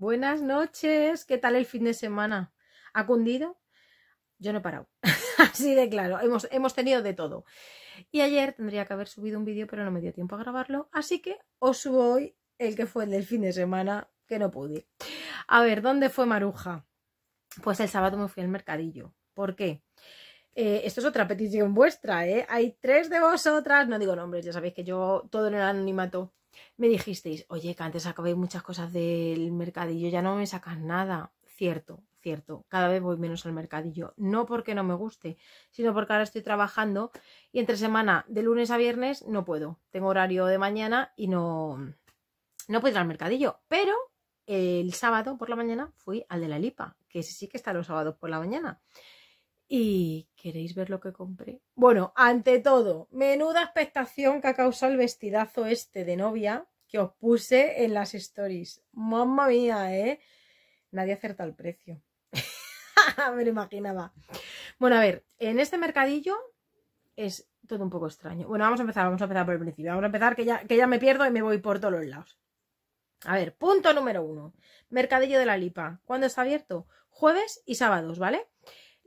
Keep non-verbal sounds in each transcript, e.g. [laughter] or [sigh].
Buenas noches, ¿qué tal el fin de semana? ¿Ha cundido? Yo no he parado, [laughs] así de claro, hemos, hemos tenido de todo. Y ayer tendría que haber subido un vídeo, pero no me dio tiempo a grabarlo, así que os subo hoy el que fue el del fin de semana, que no pude. A ver, ¿dónde fue Maruja? Pues el sábado me fui al mercadillo. ¿Por qué? Eh, esto es otra petición vuestra, ¿eh? Hay tres de vosotras, no digo nombres, ya sabéis que yo todo en el anonimato. Me dijisteis, oye, que antes acabéis muchas cosas del mercadillo, ya no me sacas nada. Cierto, cierto, cada vez voy menos al mercadillo. No porque no me guste, sino porque ahora estoy trabajando y entre semana, de lunes a viernes, no puedo. Tengo horario de mañana y no, no puedo ir al mercadillo. Pero el sábado por la mañana fui al de la Lipa, que sí que está los sábados por la mañana. ¿Y queréis ver lo que compré? Bueno, ante todo, menuda expectación que ha causado el vestidazo este de novia que os puse en las stories. Mamma mía, ¿eh? Nadie acerta el precio. [laughs] Me lo imaginaba. Bueno, a ver, en este mercadillo es todo un poco extraño. Bueno, vamos a empezar, vamos a empezar por el principio. Vamos a empezar que ya, que ya me pierdo y me voy por todos los lados. A ver, punto número uno. Mercadillo de la Lipa. ¿Cuándo está abierto? Jueves y sábados, ¿vale?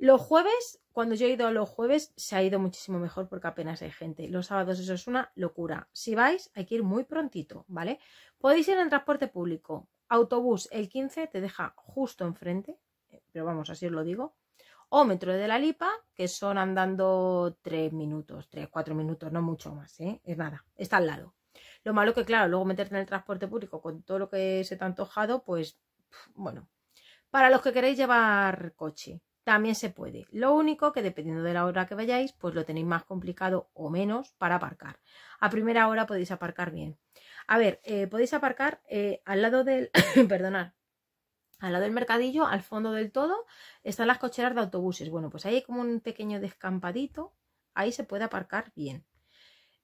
Los jueves, cuando yo he ido a los jueves, se ha ido muchísimo mejor porque apenas hay gente. Los sábados eso es una locura. Si vais, hay que ir muy prontito, ¿vale? Podéis ir en transporte público. Autobús, el 15 te deja justo enfrente, eh, pero vamos, así os lo digo. O metro de la Lipa, que son andando 3 minutos, 3, 4 minutos, no mucho más, ¿eh? Es nada, está al lado. Lo malo que, claro, luego meterte en el transporte público con todo lo que se te ha antojado, pues, bueno. Para los que queréis llevar coche, también se puede. Lo único que dependiendo de la hora que vayáis, pues lo tenéis más complicado o menos para aparcar. A primera hora podéis aparcar bien. A ver, eh, podéis aparcar eh, al lado del... [coughs] perdonad. Al lado del mercadillo, al fondo del todo, están las cocheras de autobuses. Bueno, pues ahí hay como un pequeño descampadito. Ahí se puede aparcar bien.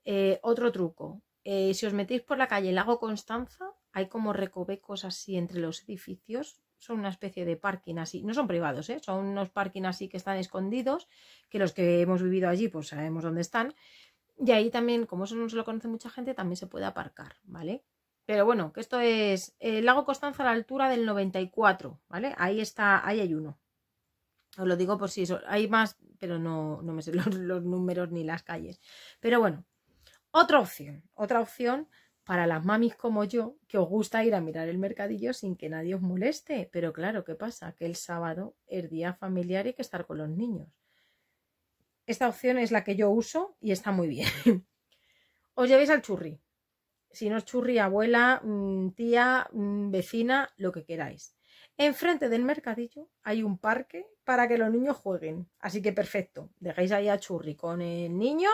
Eh, otro truco. si os metéis por la calle Lago Constanza, hay como recovecos así entre los edificios son una especie de parking así, no son privados, ¿eh? son unos parking así que están escondidos, que los que hemos vivido allí pues sabemos dónde están. Y ahí también, como eso no se lo conoce mucha gente, también se puede aparcar, ¿vale? Pero bueno, que esto es el lago Constanza a la altura del 94, ¿vale? Ahí está, ahí hay uno. Os lo digo por si hay más, pero no, no me sé [laughs] los números ni las calles. Pero bueno, otra opción, otra opción para las mamis como yo, que os gusta ir a mirar el mercadillo sin que nadie os moleste. Pero claro, ¿qué pasa? Que el sábado es día familiar y hay que estar con los niños. Esta opción es la que yo uso y está muy bien. [laughs] Os llevéis al churri. Si no es churri, abuela, mm, tía, mm, vecina, lo que queráis. Enfrente del mercadillo hay un parque para que los niños jueguen. Así que perfecto. Dejáis ahí a churri con el niño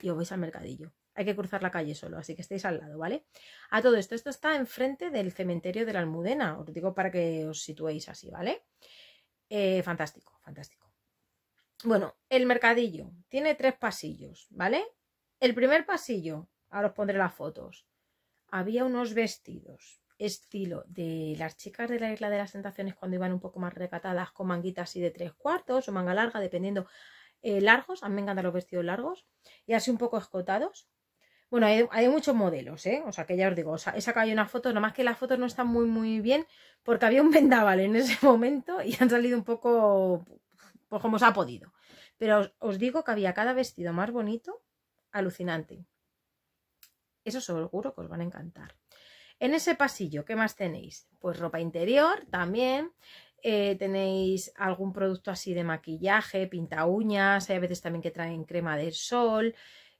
y os vais al mercadillo. Hay que cruzar la calle solo, así que estéis al lado, ¿vale? A todo esto, esto está enfrente del cementerio de la Almudena, os digo para que os situéis así, ¿vale? Eh, fantástico, fantástico. Bueno, el mercadillo tiene tres pasillos, ¿vale? El primer pasillo, ahora os pondré las fotos, había unos vestidos estilo de las chicas de la isla de las tentaciones cuando iban un poco más recatadas con manguitas así de tres cuartos o manga larga, dependiendo eh, largos, a mí me encantan los vestidos largos, y así un poco escotados. Bueno, hay, muchos modelos, ¿eh? O sea, que ya os digo, esa he sacado unas nomás que las fotos no están muy, muy bien, porque había un vendaval en ese [laughs] momento y han salido un poco, pues como se ha podido. Pero os, digo que había cada vestido más bonito, alucinante. Eso seguro que os van a encantar. En ese pasillo, ¿qué más tenéis? Pues ropa interior también. Eh, tenéis algún producto así de maquillaje, pinta uñas, hay a veces también que traen crema de sol,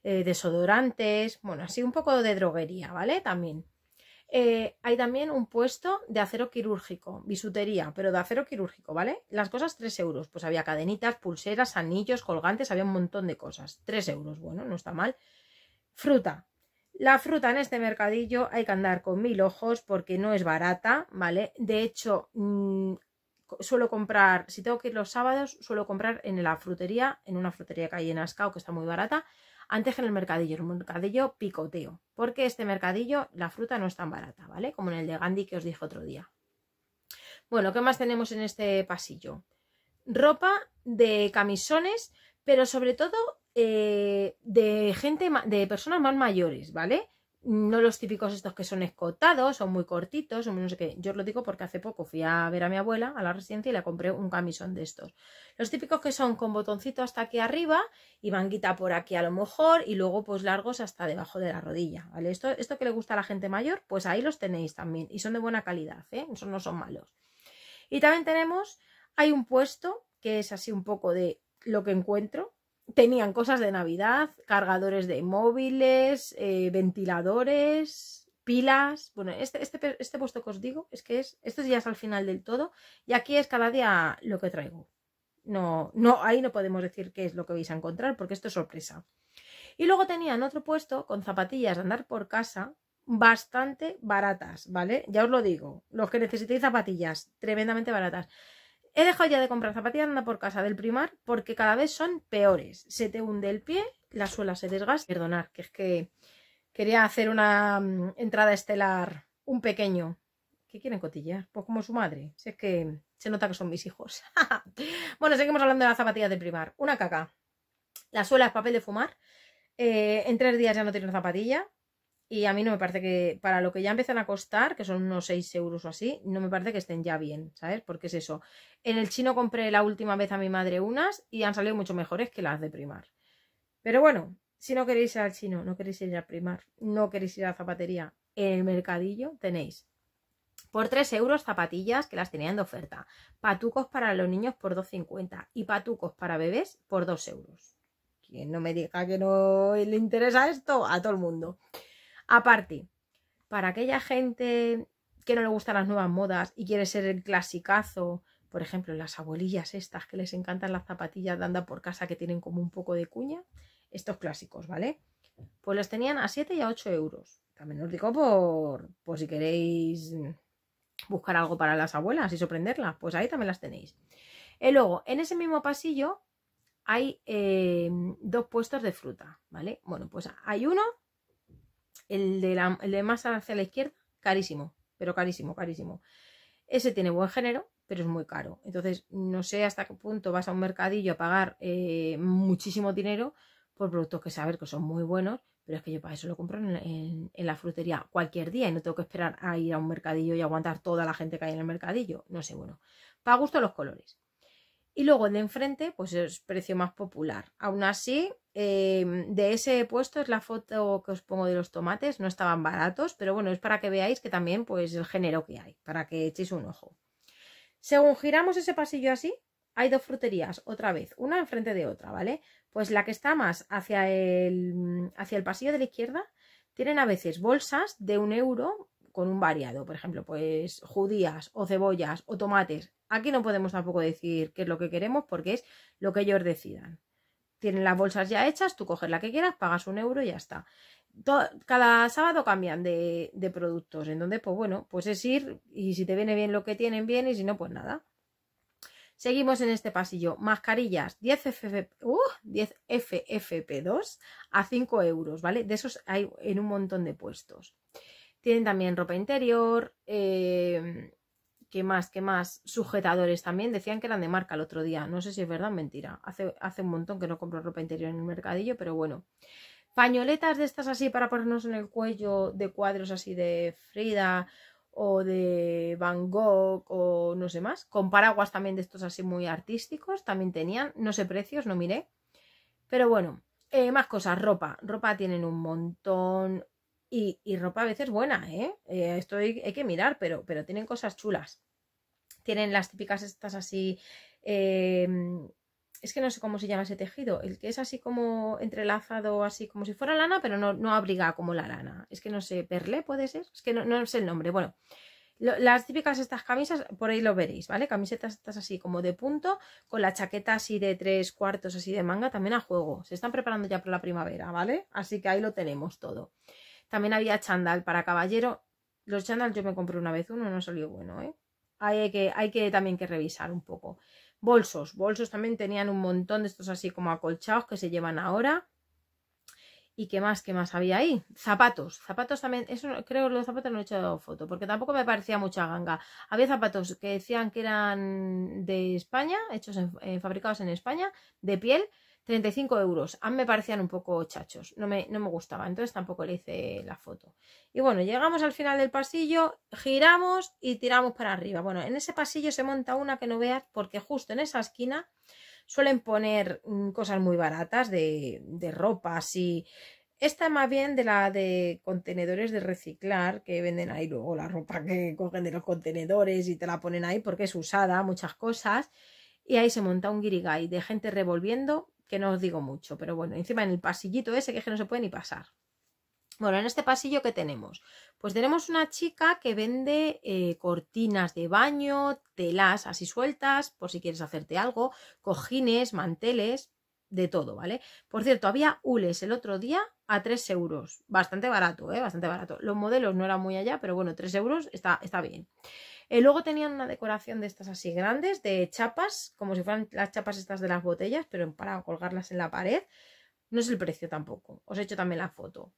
eh, desodorantes, bueno, así un poco de droguería, ¿vale? También. Eh, hay también un puesto de acero quirúrgico, bisutería, pero de acero quirúrgico, ¿vale? Las cosas 3 euros, pues había cadenitas, pulseras, anillos, colgantes, había un montón de cosas. 3 euros, bueno, no está mal. Fruta, la fruta en este mercadillo hay que andar con mil ojos porque no es barata, ¿vale? De hecho, mm, suelo comprar, si tengo que ir los sábados, suelo comprar en la frutería, en una frutería que hay en Ascao, que está muy barata, antes en el mercadillo, en el mercadillo picoteo, porque este mercadillo la fruta no es tan barata, ¿vale? Como en el de Gandhi que os dije otro día. Bueno, ¿qué más tenemos en este pasillo? Ropa de camisones, pero sobre todo eh, de gente, de personas más mayores, ¿vale? no los típicos estos que son escotados, o muy cortitos, o no sé qué. Yo os lo digo porque hace poco fui a ver a mi abuela a la residencia y le compré un camisón de estos. Los típicos que son con botoncito hasta aquí arriba y manguita por aquí a lo mejor y luego pues largos hasta debajo de la rodilla, ¿vale? Esto, esto que le gusta a la gente mayor, pues ahí los tenéis también y son de buena calidad, ¿eh? no son malos. Y también tenemos, hay un puesto que es así un poco de lo que encuentro, tenían cosas de Navidad, cargadores de móviles, eh, ventiladores, pilas. Bueno, este, este, este, puesto que os digo es que es, esto ya es al final del todo y aquí es cada día lo que traigo. No, no, ahí no podemos decir qué es lo que vais a encontrar porque esto es sorpresa. Y luego tenían otro puesto con zapatillas de andar por casa bastante baratas, ¿vale? Ya os lo digo, los que necesitéis zapatillas, tremendamente baratas. He dejado ya de comprar zapatillas anda por casa del primar porque cada vez son peores. Se te hunde el pie, la suela se desgasta. Perdonad, que es que quería hacer una mm, entrada estelar, un pequeño. ¿Qué quieren cotillar? Pues como su madre. Si es que se nota que son mis hijos. [laughs] bueno, seguimos hablando de las zapatillas del primar. Una caca. La suela es papel de fumar. Eh, en tres días ya no tiene una zapatilla. Y a mí no me parece que, para lo que ya empiezan a costar, que son unos 6 euros o así, no me parece que estén ya bien, ¿sabes? Porque es eso. En el chino compré la última vez a mi madre unas y han salido mucho mejores que las de primar. Pero bueno, si no queréis ir al chino, no queréis ir al primar, no queréis ir a la zapatería, en el mercadillo tenéis por 3 euros zapatillas que las tenían de oferta, patucos para los niños por 2,50 y patucos para bebés por 2 euros. Quien no me diga que no le interesa esto, a todo el mundo. Aparte, para aquella gente que no le gustan las nuevas modas y quiere ser el clasicazo, por ejemplo, las abuelillas estas que les encantan las zapatillas de anda por casa que tienen como un poco de cuña, estos clásicos, ¿vale? Pues los tenían a 7 y a 8 euros. También os digo por, por si queréis buscar algo para las abuelas y sorprenderlas, pues ahí también las tenéis. Y luego, en ese mismo pasillo hay eh, dos puestos de fruta, ¿vale? Bueno, pues hay uno el de, más hacia la izquierda, carísimo, pero carísimo, carísimo. Ese tiene buen género, pero es muy caro. Entonces, no sé hasta qué punto vas a un mercadillo a pagar eh, muchísimo dinero por productos que saber que son muy buenos, pero es que yo para eso lo compro en, en, la frutería cualquier día y no tengo que esperar a ir a un mercadillo y aguantar toda la gente que hay en el mercadillo. No sé, bueno, para gusto los colores. Y luego el de enfrente, pues es precio más popular. Aún así, Em, de ese puesto es la foto que os pongo de los tomates, no estaban baratos, pero bueno, es para que veáis que también pues el género que hay, para que echéis un ojo. Según giramos ese pasillo así, hay dos fruterías, otra vez, una enfrente de otra, ¿vale? Pues la que está más hacia el, hacia el pasillo de la izquierda, tienen a veces bolsas de un euro con un variado, por ejemplo, pues judías o cebollas o tomates. Aquí no podemos tampoco decir qué es lo que queremos porque es lo que ellos decidan tienen las bolsas ya hechas, tú coges la que quieras, pagas un euro y ya está. cada sábado cambian de, productos en donde pues bueno, pues es ir y si te viene bien lo que tienen bien y si no pues nada. Seguimos en este pasillo. Mascarillas 10, FFP, 10 FFP2 a 5 euros, ¿vale? De esos hay en un montón de puestos. Tienen también ropa interior, eh, que más? que más? Sujetadores también. Decían que eran de marca el otro día. No sé si es verdad o mentira. Hace, hace un montón que no compro ropa interior en el mercadillo, pero bueno. Pañoletas de estas así para ponernos en el cuello de cuadros así de Frida o de Van Gogh o no sé más. Con paraguas también de estos así muy artísticos. También tenían. No sé precios, no miré. Pero bueno. Eh, más cosas, ropa. Ropa tienen un montón y, ropa a veces buena, ¿eh? eh esto hay, que mirar, pero, pero tienen cosas chulas. Tienen las típicas estas así... Eh, es que no sé cómo se llama ese tejido, el que es así como entrelazado, así como si fuera lana, pero no, no abriga como la lana. Es que no sé, perlé puede ser, es que no, no sé el nombre. Bueno, las típicas estas camisas, por ahí lo veréis, ¿vale? Camisetas estas así como de punto, con la chaqueta así de tres cuartos, así de manga, también a juego. Se están preparando ya para la primavera, ¿vale? Así que ahí lo tenemos todo. También había chandal para caballero. Los chandal yo me compré una vez uno, no salió bueno, ¿eh? Hay que, hay que también que revisar un poco. Bolsos, bolsos también tenían un montón de estos así como acolchados que se llevan ahora. ¿Y qué más? ¿Qué más había ahí? Zapatos. Zapatos también. Eso creo que los zapatos no he hecho foto, porque tampoco me parecía mucha ganga. Había zapatos que decían que eran de España, hechos eh, fabricados en España, de piel, 35 euros. A mí me parecían un poco chachos, no me, no me gustaba, entonces tampoco le hice la foto. Y bueno, llegamos al final del pasillo, giramos y tiramos para arriba. Bueno, en ese pasillo se monta una que no veas porque justo en esa esquina suelen poner mm, cosas muy baratas de, de ropa, así... Esta más bien de la de contenedores de reciclar que venden ahí luego la ropa que cogen de los contenedores y te la ponen ahí porque es usada, muchas cosas. Y ahí se monta un guirigay de gente revolviendo que no os digo mucho, pero bueno, encima en el pasillito ese que es que no se puede ni pasar. Bueno, en este pasillo que tenemos, pues tenemos una chica que vende eh, cortinas de baño, telas así sueltas, por si quieres hacerte algo, cojines, manteles, de todo, ¿vale? Por cierto, había hules el otro día a 3 euros, bastante barato, ¿eh? Bastante barato. Los modelos no eran muy allá, pero bueno, 3 euros está, está bien. Eh, luego tenían una decoración de estas así grandes, de chapas, como si fueran las chapas estas de las botellas, pero para colgarlas en la pared. No es el precio tampoco, os he hecho también la foto.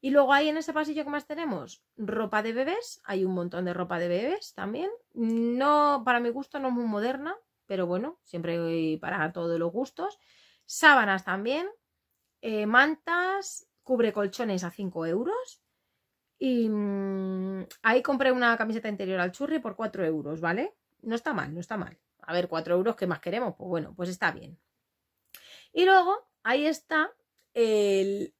Y luego ahí en ese pasillo que más tenemos, ropa de bebés, hay un montón de ropa de bebés también. No, para mi gusto no muy moderna, pero bueno, siempre para todos los gustos. Sábanas también, eh, mantas, cubre colchones a 5 euros. Y mm, ahí compré una camiseta interior al churri por 4 euros, ¿vale? No está mal, no está mal. A ver, 4 euros, ¿qué más queremos? Pues bueno, pues está bien. Y luego, ahí está el,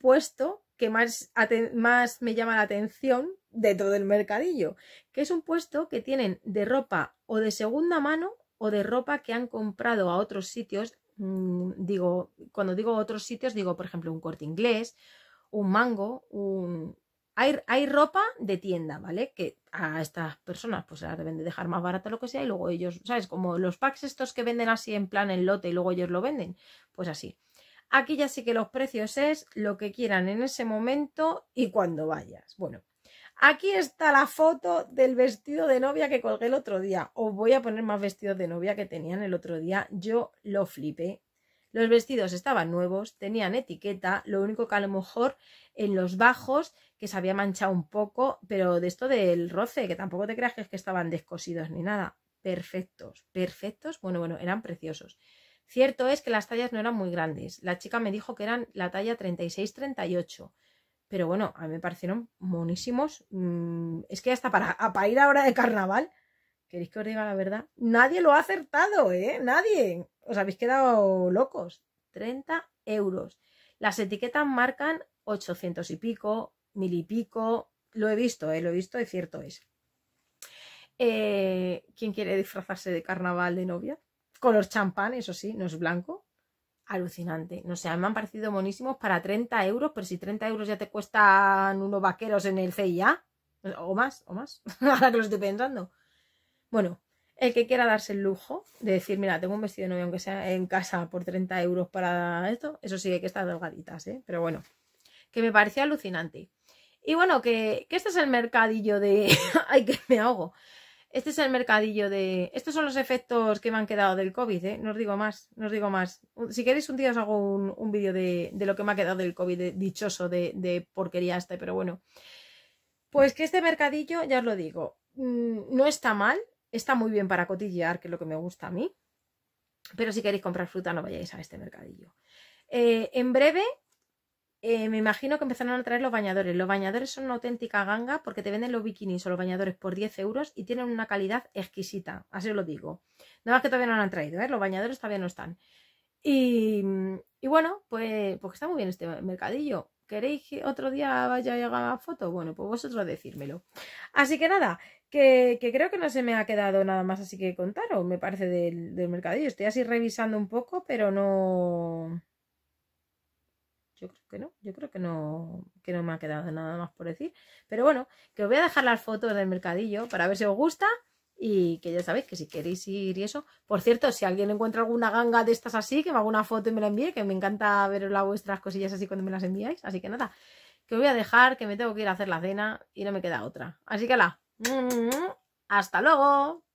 puesto que más, más me llama la atención de todo el mercadillo, que es un puesto que tienen de ropa o de segunda mano o de ropa que han comprado a otros sitios. Mm, digo, cuando digo otros sitios, digo, por ejemplo, un corte inglés, un mango, un, hay, ropa de tienda, ¿vale? Que a estas personas pues se las deben de dejar más barata lo que sea y luego ellos, ¿sabes? Como los packs estos que venden así en plan en lote y luego ellos lo venden, pues así. Aquí ya sí que los precios es lo que quieran en ese momento y cuando vayas. Bueno, aquí está la foto del vestido de novia que colgué el otro día. Os voy a poner más vestidos de novia que tenían el otro día. Yo lo flipé. Los vestidos estaban nuevos, tenían etiqueta, lo único que a lo mejor en los bajos que se había manchado un poco, pero de esto del roce, que tampoco te creas que es que estaban descosidos ni nada. Perfectos, perfectos, bueno, bueno, eran preciosos. Cierto es que las tallas no eran muy grandes. La chica me dijo que eran la talla 36-38. Pero bueno, a mí me parecieron monísimos. Mm, es que hasta para, para ir ahora de carnaval, ¿queréis que os diga la verdad? Nadie lo ha acertado, ¿eh? Nadie. Os habéis quedado locos. 30 euros. Las etiquetas marcan 800 y pico, mil y pico. Lo he visto, ¿eh? lo he visto, es cierto es. Eh, ¿Quién quiere disfrazarse de carnaval de novia? Color champán, eso sí, no es blanco. Alucinante. No sé, a me han parecido monísimos para 30 euros, pero si 30 euros ya te cuestan unos vaqueros en el CIA, o más, o más, [laughs] ahora que lo estoy pensando. Bueno, el que quiera darse el lujo de decir, mira, tengo un vestido de novia, aunque sea en casa, por 30 euros para esto, eso sí, que está delgaditas, ¿eh? Pero bueno, que me parecía alucinante. Y bueno, que, este es el mercadillo de... [laughs] ¡Ay, que me ahogo! Este es el mercadillo de... Estos son los efectos que me han quedado del COVID, ¿eh? No os digo más, no os digo más. Si queréis un día os hago un, vídeo de, lo que me ha quedado del COVID, dichoso, de, porquería este, pero bueno. Pues que este mercadillo, ya os lo digo, mm, no está mal, está muy bien para cotillear, que es lo que me gusta a mí. Pero si queréis comprar fruta, no vayáis a este mercadillo. Eh, en breve eh, me imagino que empezaron a traer los bañadores. Los bañadores son una auténtica ganga porque te venden los bikinis o los bañadores por 10 euros y tienen una calidad exquisita, así os lo digo. Nada más que todavía no lo han traído, ¿eh? los bañadores todavía no están. Y, bueno, pues, pues, está muy bien este mercadillo. ¿Queréis que otro día vaya y haga foto? Bueno, pues vosotros decírmelo. Así que nada, que, que, creo que no se me ha quedado nada más así que contaros, me parece, del, del mercadillo. Estoy así revisando un poco, pero no yo creo que no, yo creo que no, que no me ha quedado nada más por decir. Pero bueno, que os voy a dejar las fotos del mercadillo para ver si os gusta y que ya sabéis que si queréis ir y eso. Por cierto, si alguien encuentra alguna ganga de estas así, que me haga una foto y me la envíe, que me encanta ver las vuestras cosillas así cuando me las enviáis. Así que nada, que voy a dejar, que me tengo que ir a hacer la cena y no me queda otra. Así que la, hasta luego.